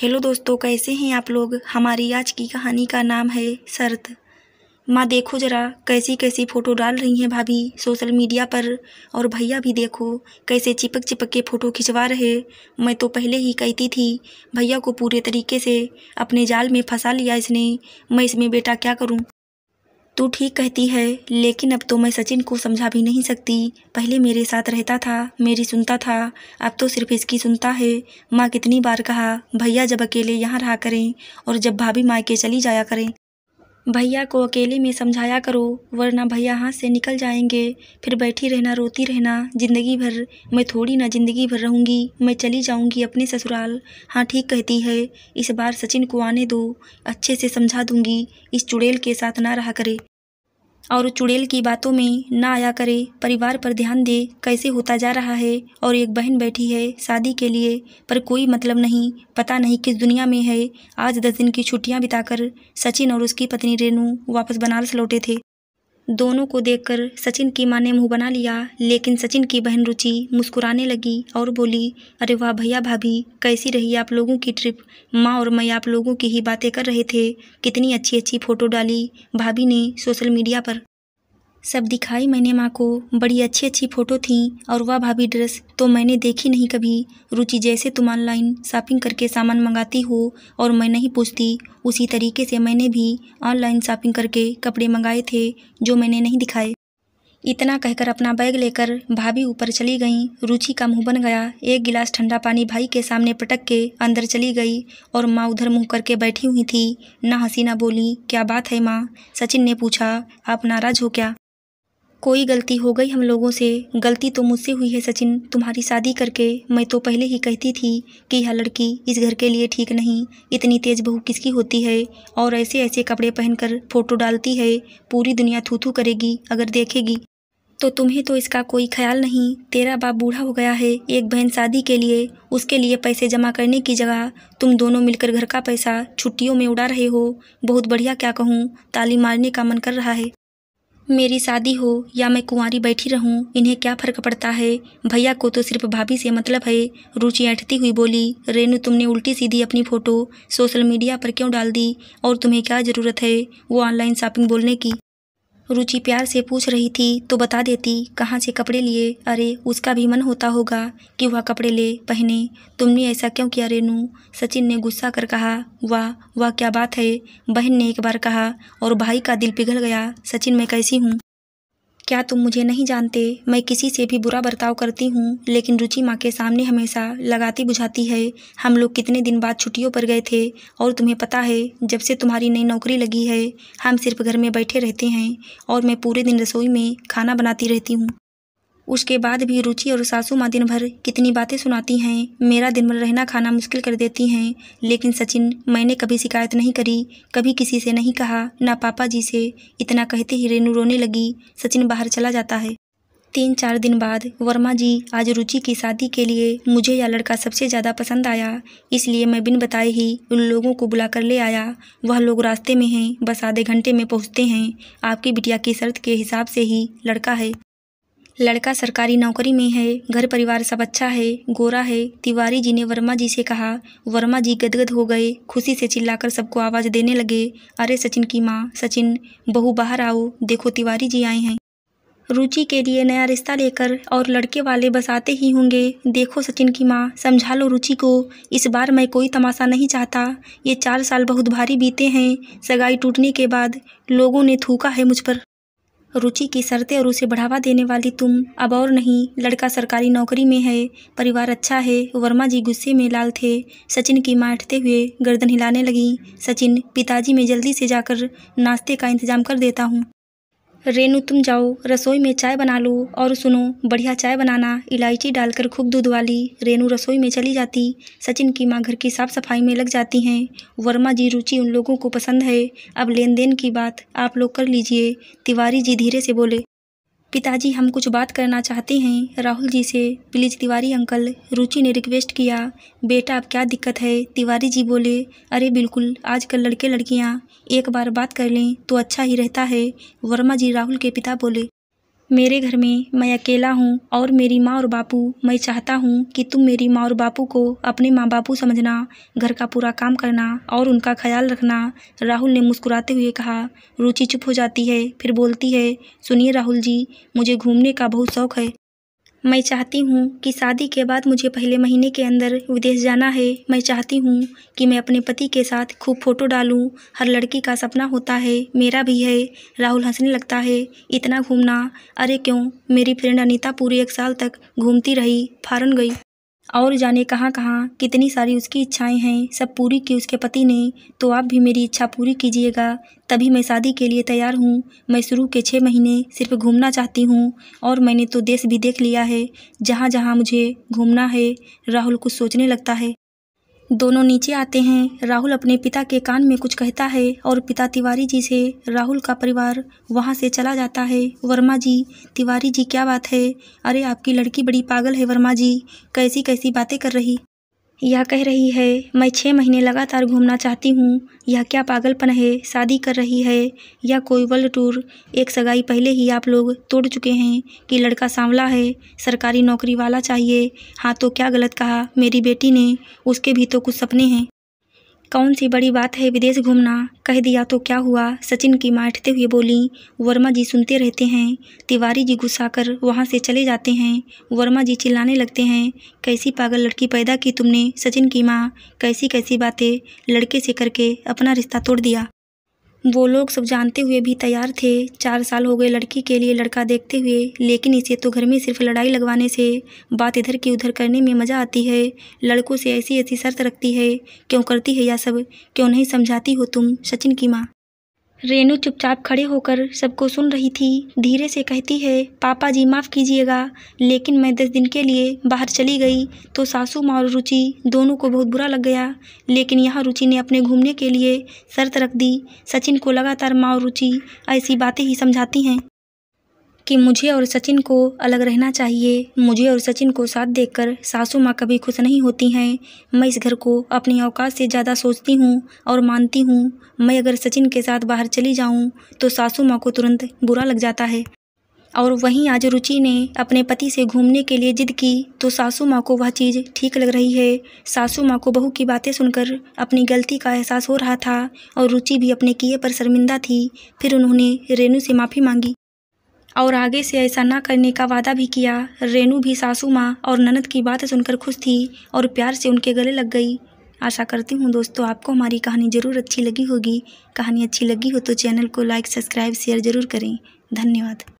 hello दोस्तों कैसे हैं आप लोग हमारी आज की कहानी का नाम है शर्त माँ देखो ज़रा कैसी कैसी फ़ोटो डाल रही हैं भाभी सोशल मीडिया पर और भैया भी देखो कैसे चिपक चिपक के फ़ोटो खिंचवा रहे मैं तो पहले ही कहती थी भैया को पूरे तरीके से अपने जाल में फंसा लिया इसने मैं इसमें बेटा क्या करूँ तू ठीक कहती है लेकिन अब तो मैं सचिन को समझा भी नहीं सकती पहले मेरे साथ रहता था मेरी सुनता था अब तो सिर्फ इसकी सुनता है माँ कितनी बार कहा भैया जब अकेले यहाँ रहा करें और जब भाभी मायके चली जाया करें भैया को अकेले में समझाया करो वरना भैया हाथ से निकल जाएंगे फिर बैठी रहना रोती रहना ज़िंदगी भर मैं थोड़ी ना ज़िंदगी भर रहूँगी मैं चली जाऊँगी अपने ससुराल हाँ ठीक कहती है इस बार सचिन को आने दो अच्छे से समझा दूँगी इस चुड़ैल के साथ ना रहा करे और चुड़ैल की बातों में ना आया करे परिवार पर ध्यान दे कैसे होता जा रहा है और एक बहन बैठी है शादी के लिए पर कोई मतलब नहीं पता नहीं किस दुनिया में है आज दस दिन की छुट्टियां बिताकर सचिन और उसकी पत्नी रेनू वापस बनारस लौटे थे दोनों को देखकर सचिन की माँ ने मुंह बना लिया लेकिन सचिन की बहन रुचि मुस्कुराने लगी और बोली अरे वाह भैया भाभी कैसी रही आप लोगों की ट्रिप माँ और मैं आप लोगों की ही बातें कर रहे थे कितनी अच्छी अच्छी फ़ोटो डाली भाभी ने सोशल मीडिया पर सब दिखाई मैंने माँ को बड़ी अच्छी अच्छी फ़ोटो थी और वह भाभी ड्रेस तो मैंने देखी नहीं कभी रुचि जैसे तुम ऑनलाइन शॉपिंग करके सामान मंगाती हो और मैं नहीं पूछती उसी तरीके से मैंने भी ऑनलाइन शॉपिंग करके कपड़े मंगाए थे जो मैंने नहीं दिखाए इतना कहकर अपना बैग लेकर भाभी ऊपर चली गईं रुचि का मुंह बन गया एक गिलास ठंडा पानी भाई के सामने पटक के अंदर चली गई और माँ उधर मुंह करके बैठी हुई थी ना ना बोली क्या बात है माँ सचिन ने पूछा आप नाराज़ हो क्या कोई गलती हो गई हम लोगों से गलती तो मुझसे हुई है सचिन तुम्हारी शादी करके मैं तो पहले ही कहती थी कि यह लड़की इस घर के लिए ठीक नहीं इतनी तेज़ बहू किसकी होती है और ऐसे ऐसे कपड़े पहनकर फ़ोटो डालती है पूरी दुनिया थू थू करेगी अगर देखेगी तो तुम्हें तो इसका कोई ख्याल नहीं तेरा बाप बूढ़ा हो गया है एक बहन शादी के लिए उसके लिए पैसे जमा करने की जगह तुम दोनों मिलकर घर का पैसा छुट्टियों में उड़ा रहे हो बहुत बढ़िया क्या कहूँ ताली मारने का मन कर रहा है मेरी शादी हो या मैं कुंवारी बैठी रहूं इन्हें क्या फर्क पड़ता है भैया को तो सिर्फ भाभी से मतलब है रुचि ऐठती हुई बोली रेनू तुमने उल्टी सीधी अपनी फ़ोटो सोशल मीडिया पर क्यों डाल दी और तुम्हें क्या ज़रूरत है वो ऑनलाइन शॉपिंग बोलने की रुचि प्यार से पूछ रही थी तो बता देती कहाँ से कपड़े लिए अरे उसका भी मन होता होगा कि वह कपड़े ले पहने तुमने ऐसा क्यों किया रेनू सचिन ने गुस्सा कर कहा वाह वाह क्या बात है बहन ने एक बार कहा और भाई का दिल पिघल गया सचिन मैं कैसी हूँ क्या तुम मुझे नहीं जानते मैं किसी से भी बुरा बर्ताव करती हूँ लेकिन रुचि माँ के सामने हमेशा लगाती बुझाती है हम लोग कितने दिन बाद छुट्टियों पर गए थे और तुम्हें पता है जब से तुम्हारी नई नौकरी लगी है हम सिर्फ घर में बैठे रहते हैं और मैं पूरे दिन रसोई में खाना बनाती रहती हूँ उसके बाद भी रुचि और सासू माँ दिन भर कितनी बातें सुनाती हैं मेरा दिन भर रहना खाना मुश्किल कर देती हैं लेकिन सचिन मैंने कभी शिकायत नहीं करी कभी किसी से नहीं कहा ना पापा जी से इतना कहते ही रेनू रोने लगी सचिन बाहर चला जाता है तीन चार दिन बाद वर्मा जी आज रुचि की शादी के लिए मुझे यह लड़का सबसे ज़्यादा पसंद आया इसलिए मैं बिन बताए ही उन लोगों को बुला कर ले आया वह लोग रास्ते में हैं बस आधे घंटे में पहुँचते हैं आपकी बिटिया की शर्त के हिसाब से ही लड़का है लड़का सरकारी नौकरी में है घर परिवार सब अच्छा है गोरा है तिवारी जी ने वर्मा जी से कहा वर्मा जी गदगद हो गए खुशी से चिल्लाकर सबको आवाज़ देने लगे अरे सचिन की माँ सचिन बहू बाहर आओ देखो तिवारी जी आए हैं रुचि के लिए नया रिश्ता लेकर और लड़के वाले बस आते ही होंगे देखो सचिन की माँ समझा लो रुचि को इस बार मैं कोई तमाशा नहीं चाहता ये चार साल बहुत भारी बीते हैं सगाई टूटने के बाद लोगों ने थूका है मुझ पर रुचि की शर्तें और उसे बढ़ावा देने वाली तुम अब और नहीं लड़का सरकारी नौकरी में है परिवार अच्छा है वर्मा जी गुस्से में लाल थे सचिन की उठते हुए गर्दन हिलाने लगी सचिन पिताजी मैं जल्दी से जाकर नाश्ते का इंतजाम कर देता हूँ रेनू तुम जाओ रसोई में चाय बना लो और सुनो बढ़िया चाय बनाना इलायची डालकर खूब दूध वाली रेनू रसोई में चली जाती सचिन की माँ घर की साफ सफाई में लग जाती हैं वर्मा जी रुचि उन लोगों को पसंद है अब लेन देन की बात आप लोग कर लीजिए तिवारी जी धीरे से बोले पिताजी हम कुछ बात करना चाहते हैं राहुल जी से प्लीज़ तिवारी अंकल रुचि ने रिक्वेस्ट किया बेटा अब क्या दिक्कत है तिवारी जी बोले अरे बिल्कुल आजकल लड़के लड़कियां एक बार बात कर लें तो अच्छा ही रहता है वर्मा जी राहुल के पिता बोले मेरे घर में मैं अकेला हूँ और मेरी माँ और बापू मैं चाहता हूँ कि तुम मेरी माँ और बापू को अपने माँ बापू समझना घर का पूरा काम करना और उनका ख्याल रखना राहुल ने मुस्कुराते हुए कहा रुचि चुप हो जाती है फिर बोलती है सुनिए राहुल जी मुझे घूमने का बहुत शौक है मैं चाहती हूँ कि शादी के बाद मुझे पहले महीने के अंदर विदेश जाना है मैं चाहती हूँ कि मैं अपने पति के साथ खूब फ़ोटो डालूँ हर लड़की का सपना होता है मेरा भी है राहुल हंसने लगता है इतना घूमना अरे क्यों मेरी फ्रेंड अनीता पूरे एक साल तक घूमती रही फारन गई और जाने कहाँ कहाँ कितनी सारी उसकी इच्छाएं हैं सब पूरी की उसके पति ने तो आप भी मेरी इच्छा पूरी कीजिएगा तभी मैं शादी के लिए तैयार हूँ मैं शुरू के छः महीने सिर्फ घूमना चाहती हूँ और मैंने तो देश भी देख लिया है जहाँ जहाँ मुझे घूमना है राहुल कुछ सोचने लगता है दोनों नीचे आते हैं राहुल अपने पिता के कान में कुछ कहता है और पिता तिवारी जी से राहुल का परिवार वहाँ से चला जाता है वर्मा जी तिवारी जी क्या बात है अरे आपकी लड़की बड़ी पागल है वर्मा जी कैसी कैसी बातें कर रही यह कह रही है मैं छः महीने लगातार घूमना चाहती हूँ यह क्या पागलपन है शादी कर रही है या कोई वर्ल्ड टूर एक सगाई पहले ही आप लोग तोड़ चुके हैं कि लड़का सांवला है सरकारी नौकरी वाला चाहिए हाँ तो क्या गलत कहा मेरी बेटी ने उसके भी तो कुछ सपने हैं कौन सी बड़ी बात है विदेश घूमना कह दिया तो क्या हुआ सचिन की माँ हुए बोली वर्मा जी सुनते रहते हैं तिवारी जी गुस्सा कर वहाँ से चले जाते हैं वर्मा जी चिल्लाने लगते हैं कैसी पागल लड़की पैदा की तुमने सचिन की माँ कैसी कैसी बातें लड़के से करके अपना रिश्ता तोड़ दिया वो लोग सब जानते हुए भी तैयार थे चार साल हो गए लड़की के लिए लड़का देखते हुए लेकिन इसे तो घर में सिर्फ लड़ाई लगवाने से बात इधर की उधर करने में मज़ा आती है लड़कों से ऐसी ऐसी शर्त रखती है क्यों करती है यह सब क्यों नहीं समझाती हो तुम सचिन की माँ रेनु चुपचाप खड़े होकर सबको सुन रही थी धीरे से कहती है पापा जी माफ़ कीजिएगा लेकिन मैं दस दिन के लिए बाहर चली गई तो सासू माँ और रुचि दोनों को बहुत बुरा लग गया लेकिन यहाँ रुचि ने अपने घूमने के लिए शर्त रख दी सचिन को लगातार माँ और रुचि ऐसी बातें ही समझाती हैं कि मुझे और सचिन को अलग रहना चाहिए मुझे और सचिन को साथ देखकर सासू माँ कभी खुश नहीं होती हैं मैं इस घर को अपनी औकात से ज़्यादा सोचती हूँ और मानती हूँ मैं अगर सचिन के साथ बाहर चली जाऊँ तो सासू माँ को तुरंत बुरा लग जाता है और वहीं आज रुचि ने अपने पति से घूमने के लिए जिद की तो सासू माँ को वह चीज़ ठीक लग रही है सासू माँ को बहू की बातें सुनकर अपनी गलती का एहसास हो रहा था और रुचि भी अपने किए पर शर्मिंदा थी फिर उन्होंने रेनू से माफ़ी मांगी और आगे से ऐसा ना करने का वादा भी किया रेनू भी सासू माँ और ननद की बात सुनकर खुश थी और प्यार से उनके गले लग गई आशा करती हूँ दोस्तों आपको हमारी कहानी ज़रूर अच्छी लगी होगी कहानी अच्छी लगी हो तो चैनल को लाइक सब्सक्राइब शेयर ज़रूर करें धन्यवाद